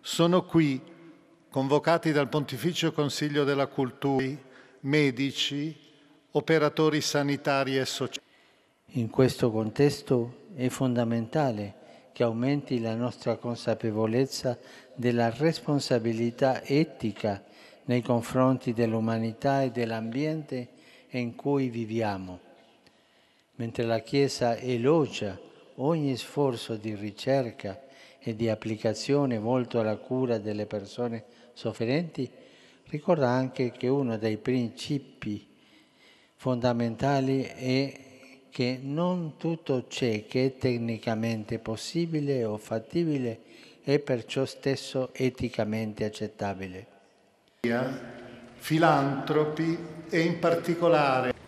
sono qui, convocati dal Pontificio Consiglio della Cultura, medici, operatori sanitari e sociali. In questo contesto è fondamentale che aumenti la nostra consapevolezza della responsabilità etica nei confronti dell'umanità e dell'ambiente in cui viviamo. Mentre la Chiesa elogia ogni sforzo di ricerca, e di applicazione volto alla cura delle persone sofferenti, ricorda anche che uno dei principi fondamentali è che non tutto ciò che è tecnicamente possibile o fattibile è perciò stesso eticamente accettabile. Filantropi e in particolare